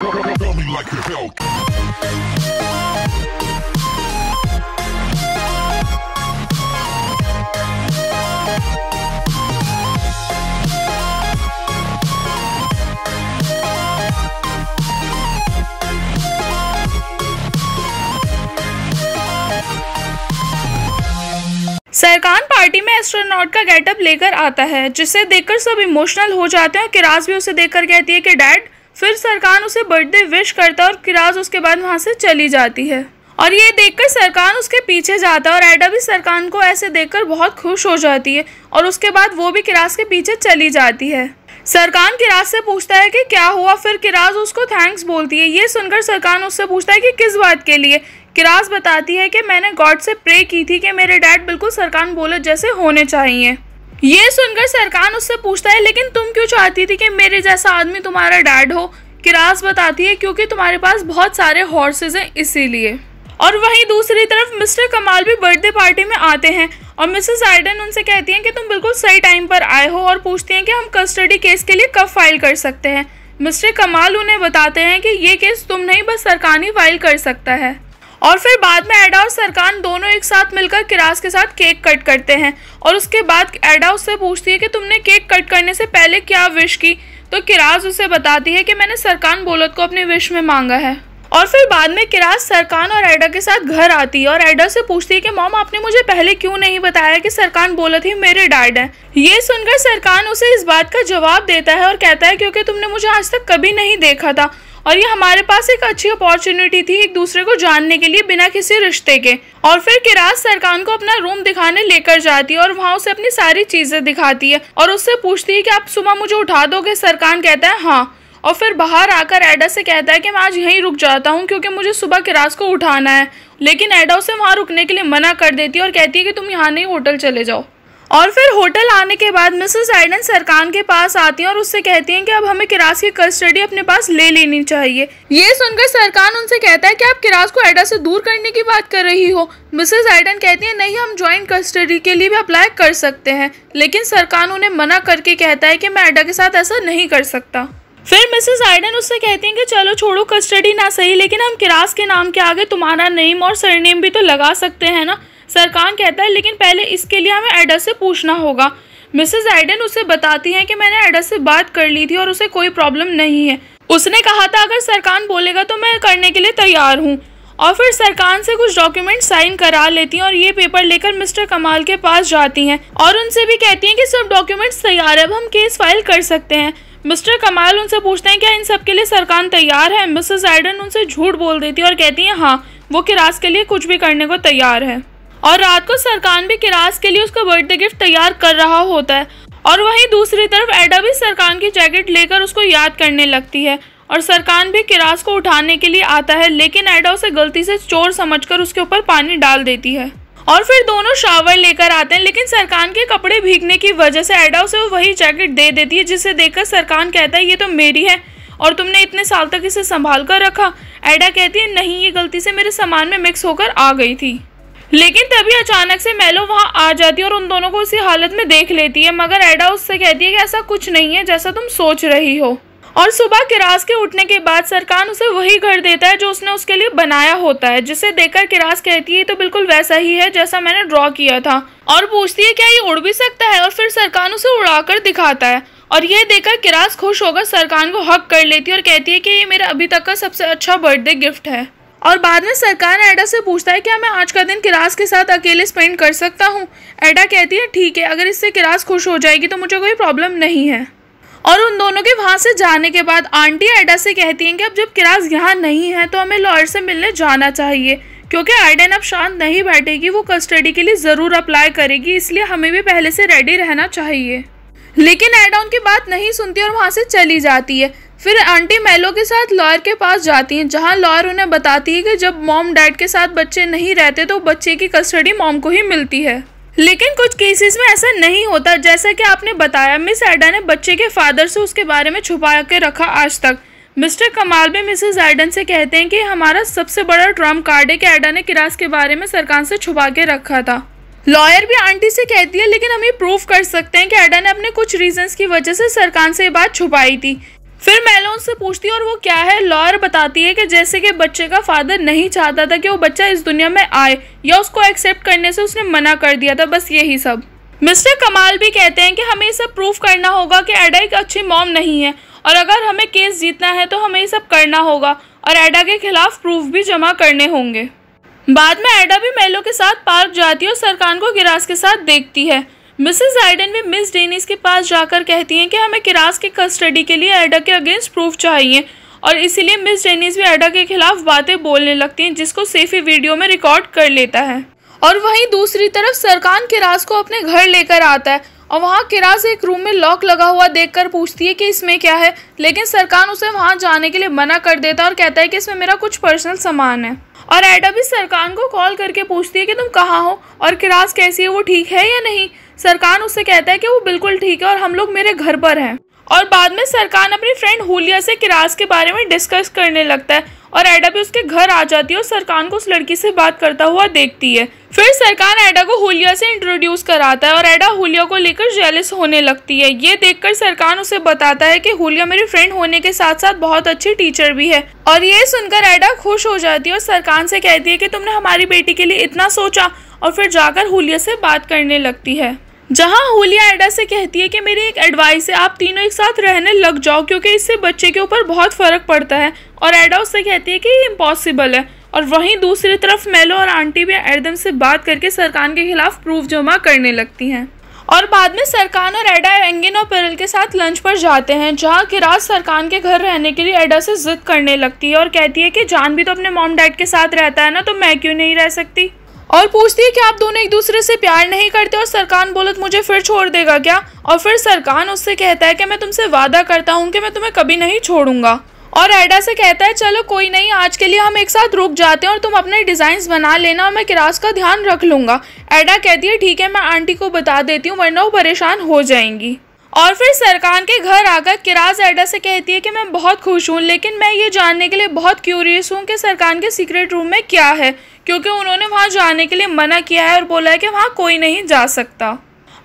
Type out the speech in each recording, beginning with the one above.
सरकान party में astronaut का getup लेकर आता है जिसे देखकर सब इमोशनल हो जाते हैं और किराज भी उसे देखकर कहती है कि डैड फिर सरकान उसे बर्थडे विश करता है और किराज उसके बाद वहाँ से चली जाती है और ये देखकर सरकान उसके पीछे जाता है और एडा भी सरकान को ऐसे देखकर बहुत खुश हो जाती है और उसके बाद वो भी किराज के पीछे चली जाती है सरकान किराज से पूछता है कि क्या हुआ फिर किराज उसको थैंक्स बोलती है ये सुनकर सरकान उससे पूछता है कि किस बात के लिए किराज बताती है कि मैंने गॉड से प्रे की थी कि मेरे डैड बिल्कुल सरकान बोले जैसे होने चाहिए ये सुनकर सरकान उससे पूछता है लेकिन तुम क्यों चाहती थी कि मेरे जैसा आदमी तुम्हारा डैड हो किरास बताती है क्योंकि तुम्हारे पास बहुत सारे हॉर्सेज हैं इसीलिए और वहीं दूसरी तरफ मिस्टर कमाल भी बर्थडे पार्टी में आते हैं और मिसेस आइडन उनसे कहती हैं कि तुम बिल्कुल सही टाइम पर आए हो और पूछती हैं कि हम कस्टडी केस के लिए कब फाइल कर सकते हैं मिस्टर कमाल उन्हें बताते हैं कि ये केस तुम नहीं बस ही फाइल कर सकता है और फिर बाद में एडा और सरकान दोनों एक साथ मिलकर किरास के साथ केक कट करते हैं और उसके बाद एडा उससे पूछती है कि तुमने केक कट करने से पहले क्या विश की तो किरास उसे बताती है कि मैंने सरकान बोलत को अपनी विश में मांगा है और फिर बाद में किरास सरकान और एडा के साथ घर आती है और एडा से पूछती है कि मोम आपने मुझे पहले क्यों नहीं बताया कि सरकान बोलत ही मेरे डैड हैं ये सुनकर सरकान उसे इस बात का जवाब देता है और कहता है क्योंकि तुमने मुझे आज तक कभी नहीं देखा था और ये हमारे पास एक अच्छी अपॉर्चुनिटी थी एक दूसरे को जानने के लिए बिना किसी रिश्ते के और फिर किराज सरकान को अपना रूम दिखाने लेकर जाती है और वहाँ उसे अपनी सारी चीजें दिखाती है और उससे पूछती है कि आप सुबह मुझे उठा दोगे सरकान कहता है हाँ और फिर बाहर आकर एडा से कहता है कि मैं आज यहीं रुक जाता हूँ क्योंकि मुझे सुबह किरास को उठाना है लेकिन एडा उसे वहाँ रुकने के लिए मना कर देती है और कहती है कि तुम यहाँ नहीं होटल चले जाओ और फिर होटल आने के बाद मिसेस एडन सरकान के पास आती हैं और उससे कहती हैं कि अब हमें किरास की कस्टडी अपने पास ले लेनी चाहिए ये सुनकर सरकान उनसे कहता है कि आप किरास को एडा से दूर करने की बात कर रही हो मिसेस एडन कहती हैं नहीं हम ज्वाइंट कस्टडी के लिए भी अप्लाई कर सकते हैं लेकिन सरकान उन्हें मना करके कहता है कि मैं एडा के साथ ऐसा नहीं कर सकता फिर मिसेस आइडन उससे कहती हैं कि चलो छोड़ो कस्टडी ना सही लेकिन हम किरास के नाम के आगे तुम्हारा नेम और सरनेम भी तो लगा सकते हैं ना सरकान कहता है लेकिन पहले इसके लिए हमें एडा से पूछना होगा मिसेस आइडन उसे बताती हैं कि मैंने एडा से बात कर ली थी और उसे कोई प्रॉब्लम नहीं है उसने कहा था अगर सरकान बोलेगा तो मैं करने के लिए तैयार हूँ और फिर सरकान से कुछ डॉक्यूमेंट साइन करा लेती हैं और ये पेपर लेकर मिस्टर कमाल के पास जाती हैं और उनसे भी कहती हैं कि सब डॉक्यूमेंट्स तैयार है अब हम केस फाइल कर सकते हैं मिस्टर कमाल उनसे पूछते हैं क्या इन सब के लिए सरकान तैयार है मिसेस आइडन उनसे झूठ बोल देती है और कहती हैं हाँ वो किरास के लिए कुछ भी करने को तैयार है और रात को सरकान भी किरास के लिए उसका बर्थडे गिफ्ट तैयार कर रहा होता है और वहीं दूसरी तरफ एडा भी सरकान की जैकेट लेकर उसको याद करने लगती है और सरकान भी किरास को उठाने के लिए आता है लेकिन एडा उसे गलती से चोर समझकर उसके ऊपर पानी डाल देती है और फिर दोनों शावर लेकर आते हैं लेकिन सरकान के कपड़े भीगने की वजह से एडा उसे वही जैकेट दे देती है जिसे देखकर सरकान कहता है ये तो मेरी है और तुमने इतने साल तक इसे संभाल कर रखा एडा कहती है नहीं ये गलती से मेरे सामान में मिक्स होकर आ गई थी लेकिन तभी अचानक से मेलो वहाँ आ जाती है और उन दोनों को उसी हालत में देख लेती है मगर एडा उससे कहती है कि ऐसा कुछ नहीं है जैसा तुम सोच रही हो और सुबह किरास के उठने के बाद सरकान उसे वही घर देता है जो उसने उसके लिए बनाया होता है जिसे देखकर किरास कहती है तो बिल्कुल वैसा ही है जैसा मैंने ड्रॉ किया था और पूछती है क्या ये उड़ भी सकता है और फिर सरकान उसे उड़ाकर दिखाता है और ये देखकर किरास खुश होकर सरकान को हक कर लेती है और कहती है कि ये मेरा अभी तक का सबसे अच्छा बर्थडे गिफ्ट है और बाद में सरकार एडा से पूछता है क्या मैं आज का दिन किरास के साथ अकेले स्पेंड कर सकता हूँ एडा कहती है ठीक है अगर इससे किरास खुश हो जाएगी तो मुझे कोई प्रॉब्लम नहीं है और उन दोनों के वहाँ से जाने के बाद आंटी एडा से कहती हैं कि अब जब किरास यहाँ नहीं है तो हमें लॉयर से मिलने जाना चाहिए क्योंकि आइडन अब शांत नहीं बैठेगी वो कस्टडी के लिए ज़रूर अप्लाई करेगी इसलिए हमें भी पहले से रेडी रहना चाहिए लेकिन एडा उनकी बात नहीं सुनती और वहाँ से चली जाती है फिर आंटी मेलो के साथ लॉयर के पास जाती हैं जहां लॉयर उन्हें बताती है कि जब मॉम डैड के साथ बच्चे नहीं रहते तो बच्चे की कस्टडी मॉम को ही मिलती है लेकिन कुछ केसेस में ऐसा नहीं होता जैसा कि आपने बताया मिस एडा ने बच्चे के फादर से उसके बारे में छुपा के रखा आज तक मिस्टर कमाल भी मिसेस एडन से कहते हैं कि हमारा सबसे बड़ा ट्रम्प कार्ड है कि एडा ने किरास के बारे में सरकार से छुपा के रखा था लॉयर भी आंटी से कहती है लेकिन हम ये प्रूफ कर सकते हैं कि एडा ने अपने कुछ रीजंस की वजह से सरकार से ये बात छुपाई थी फिर मैलो उनसे पूछती है और वो क्या है लॉयर बताती है कि जैसे कि बच्चे का फादर नहीं चाहता था कि वो बच्चा इस दुनिया में आए या उसको एक्सेप्ट करने से उसने मना कर दिया था बस यही सब मिस्टर कमाल भी कहते हैं कि हमें सब प्रूफ करना होगा कि एडा एक अच्छी मॉम नहीं है और अगर हमें केस जीतना है तो हमें सब करना होगा और एडा के खिलाफ प्रूफ भी जमा करने होंगे बाद में एडा भी मेलो के साथ पार्क जाती है और सरकान को गिरास के साथ देखती है मिसेस आइडन भी मिस डेनिस के पास जाकर कहती हैं कि हमें किरास के कस्टडी के लिए एडा के अगेंस्ट प्रूफ चाहिए और इसीलिए मिस डेनिस भी एडा के खिलाफ बातें बोलने लगती हैं जिसको सेफी वीडियो में रिकॉर्ड कर लेता है और वहीं दूसरी तरफ सरकान किरास को अपने घर लेकर आता है और वहाँ किरास एक रूम में लॉक लगा हुआ देखकर पूछती है कि इसमें क्या है लेकिन सरकान उसे वहाँ जाने के लिए मना कर देता है और कहता है कि इसमें मेरा कुछ पर्सनल सामान है और एडा भी सरकान को कॉल करके पूछती है कि तुम कहाँ हो और किरास कैसी है वो ठीक है या नहीं सरकान उससे कहता है कि वो बिल्कुल ठीक है और हम लोग मेरे घर पर हैं और बाद में सरकान अपनी फ्रेंड हुलिया से किरास के बारे में डिस्कस करने लगता है और एडा भी उसके घर आ जाती है और सरकान को उस लड़की से बात करता हुआ देखती है फिर सरकान एडा को हुलिया से इंट्रोड्यूस कराता है और एडा हुलिया को लेकर जेलिस होने लगती है ये देखकर सरकान उसे बताता है कि हुलिया मेरी फ्रेंड होने के साथ साथ बहुत अच्छी टीचर भी है और ये सुनकर एडा खुश हो जाती है और सरकान से कहती है की तुमने हमारी बेटी के लिए इतना सोचा और फिर जाकर हुलिया से बात करने लगती है जहां होलिया एडा से कहती है कि मेरी एक एडवाइस है आप तीनों एक साथ रहने लग जाओ क्योंकि इससे बच्चे के ऊपर बहुत फ़र्क पड़ता है और एडा उससे कहती है कि ये इम्पॉसिबल है और वहीं दूसरी तरफ मेलो और आंटी भी एडम से बात करके सरकान के खिलाफ प्रूफ जमा करने लगती हैं और बाद में सरकान और एडा एंगिन और पेरल के साथ लंच पर जाते हैं जहाँ किराज सरकान के घर रहने के लिए एडा से जिद करने लगती है और कहती है कि जान भी तो अपने मॉम डैड के साथ रहता है ना तो मैं क्यों नहीं रह सकती और पूछती है कि आप दोनों एक दूसरे से प्यार नहीं करते और सरकान बोलत मुझे फिर छोड़ देगा क्या और फिर सरकान उससे कहता है कि मैं तुमसे वादा करता हूँ कि मैं तुम्हें कभी नहीं छोड़ूंगा और एडा से कहता है चलो कोई नहीं आज के लिए हम एक साथ रुक जाते हैं और तुम अपने डिज़ाइन बना लेना और मैं किरास का ध्यान रख लूँगा एडा कहती है ठीक है मैं आंटी को बता देती हूँ वरना वो परेशान हो जाएंगी और फिर सरकान के घर आकर किराज एडा से कहती है कि मैं बहुत खुश हूँ लेकिन मैं ये जानने के लिए बहुत क्यूरियस हूँ कि सरकान के सीक्रेट रूम में क्या है क्योंकि उन्होंने वहाँ जाने के लिए मना किया है और बोला है कि वहाँ कोई नहीं जा सकता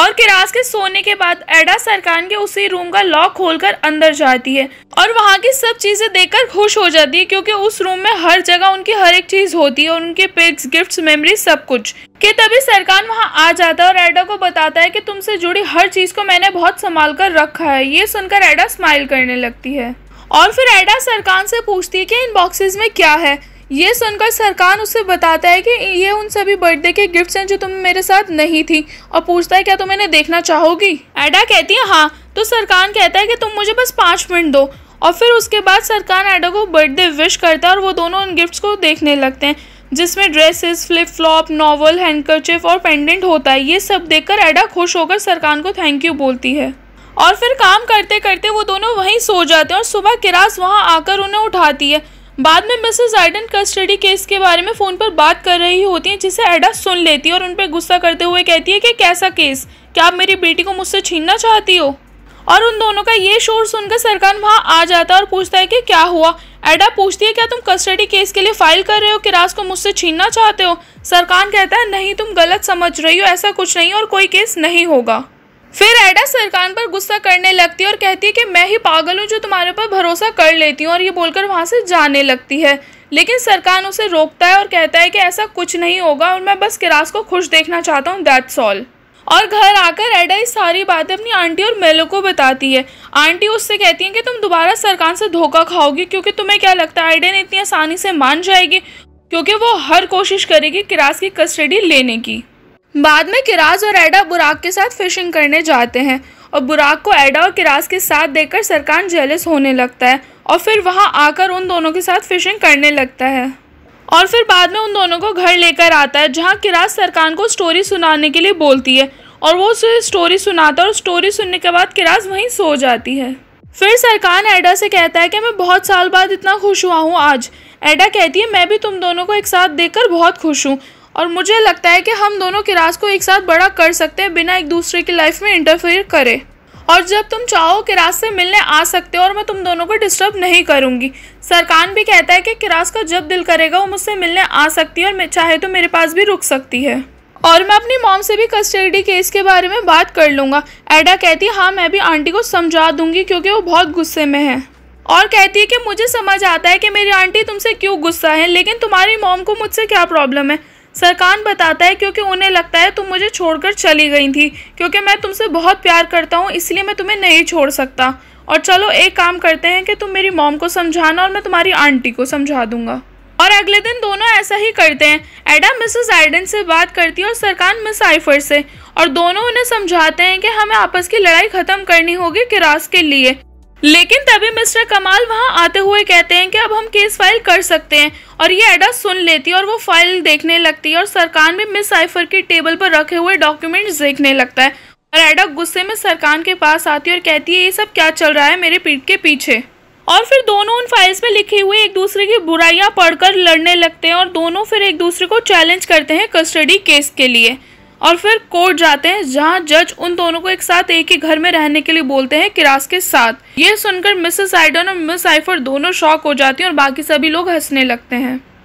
और किराज के सोने के बाद एडा सरकान के उसी रूम का लॉक खोलकर अंदर जाती है और वहाँ की सब चीज़ें देखकर खुश हो जाती है क्योंकि उस रूम में हर जगह उनकी हर एक चीज़ होती है और उनके पिक्स गिफ्ट्स मेमोरी सब कुछ कि तभी सरकार वहां आ जाता है और एडा को बताता है कि तुमसे जुड़ी हर चीज को मैंने बहुत संभाल कर रखा है ये सुनकर एडा स्माइल करने लगती है और फिर एडा सरकान से पूछती है कि इन बॉक्सेस में क्या है ये सुनकर सरकान उससे बताता है कि ये उन सभी बर्थडे के गिफ्ट्स हैं जो तुम मेरे साथ नहीं थी और पूछता है क्या तुम इन्हें देखना चाहोगी एडा कहती है हाँ तो सरकान कहता है कि तुम मुझे बस पाँच मिनट दो और फिर उसके बाद सरकान एडा को बर्थडे विश करता है और वो दोनों उन गिफ्ट्स को देखने लगते हैं जिसमें dresses flip flop novel handkerchief और पेंडेंट होता है ये सब देखकर एडा खुश होकर सरकान को थैंक यू बोलती है और फिर काम करते करते वो दोनों वहीं सो जाते हैं और सुबह किरास वहाँ आकर उन्हें उठाती है बाद में मिसेस आइडन कस्टडी केस के बारे में फ़ोन पर बात कर रही होती हैं जिसे एडा सुन लेती है और उन पर गुस्सा करते हुए कहती है कि कैसा केस क्या आप मेरी बेटी को मुझसे छीनना चाहती हो और उन दोनों का ये शोर सुनकर सरकान वहाँ आ जाता है और पूछता है कि क्या हुआ एडा पूछती है क्या तुम कस्टडी केस के लिए फाइल कर रहे हो किरास को मुझसे छीनना चाहते हो सरकान कहता है नहीं तुम गलत समझ रही हो ऐसा कुछ नहीं और कोई केस नहीं होगा फिर एडा सरकान पर गुस्सा करने लगती है और कहती है कि मैं ही पागल हूँ जो तुम्हारे पर भरोसा कर लेती हूँ और ये बोलकर वहाँ से जाने लगती है लेकिन सरकान उसे रोकता है और कहता है कि ऐसा कुछ नहीं होगा और मैं बस किरास को खुश देखना चाहता हूँ दैट्स ऑल और घर आकर एडा इस सारी बातें अपनी आंटी और मेलो को बताती है आंटी उससे कहती है कि तुम दोबारा सरकार से धोखा खाओगी क्योंकि तुम्हें क्या लगता है ने इतनी आसानी से मान जाएगी क्योंकि वो हर कोशिश करेगी किरास की कस्टडी लेने की बाद में किराज और एडा बुराक के साथ फिशिंग करने जाते हैं और बुराक को एडा और किराज के साथ देखकर सरकार जेलस होने लगता है और फिर वहाँ आकर उन दोनों के साथ फिशिंग करने लगता है और फिर बाद में उन दोनों को घर लेकर आता है जहाँ किराज सरकान को स्टोरी सुनाने के लिए बोलती है और वो उसे स्टोरी सुनाता है और स्टोरी सुनने के बाद किराज वहीं सो जाती है फिर सरकान एडा से कहता है कि मैं बहुत साल बाद इतना खुश हुआ हूँ आज एडा कहती है मैं भी तुम दोनों को एक साथ देखकर बहुत खुश हूँ और मुझे लगता है कि हम दोनों किराज को एक साथ बड़ा कर सकते हैं बिना एक दूसरे की लाइफ में इंटरफेयर करें और जब तुम चाहो किरास से मिलने आ सकते हो और मैं तुम दोनों को डिस्टर्ब नहीं करूँगी सरकान भी कहता है कि किरास का जब दिल करेगा वो मुझसे मिलने आ सकती है और चाहे तो मेरे पास भी रुक सकती है और मैं अपनी मॉम से भी कस्टडी केस के बारे में बात कर लूँगा एडा कहती है हाँ मैं भी आंटी को समझा दूँगी क्योंकि वो बहुत गुस्से में है और कहती है कि मुझे समझ आता है कि मेरी आंटी तुमसे क्यों गुस्सा है लेकिन तुम्हारी मॉम को मुझसे क्या प्रॉब्लम है सरकान बताता है क्योंकि उन्हें लगता है तुम मुझे छोड़कर चली गई थी क्योंकि मैं तुमसे बहुत प्यार करता हूँ इसलिए मैं तुम्हें नहीं छोड़ सकता और चलो एक काम करते हैं कि तुम मेरी मॉम को समझाना और मैं तुम्हारी आंटी को समझा दूंगा और अगले दिन दोनों ऐसा ही करते हैं एडा मिसेस आइडन से बात करती है और सरकान मिस आइफर से और दोनों उन्हें समझाते हैं कि हमें आपस की लड़ाई ख़त्म करनी होगी किरास के लिए लेकिन तभी मिस्टर कमाल वहां आते हुए कहते हैं कि अब हम केस फाइल कर सकते हैं और ये एडा सुन लेती है और वो फाइल देखने लगती है और सरकार में मिस साइफर की टेबल पर रखे हुए डॉक्यूमेंट्स देखने लगता है और एडा गुस्से में सरकार के पास आती है और कहती है ये सब क्या चल रहा है मेरे पीठ के पीछे और फिर दोनों उन फाइल्स में लिखी हुई एक दूसरे की बुराइयां पढ़कर लड़ने लगते हैं और दोनों फिर एक दूसरे को चैलेंज करते हैं कस्टडी केस के लिए और फिर कोर्ट जाते हैं जहां जज उन दोनों को एक साथ एक ही घर में रहने के लिए बोलते हैं किरास के साथ ये सुनकर मिसेस आइडन और मिस आइफर दोनों शॉक हो जाती हैं और बाकी सभी लोग हंसने लगते हैं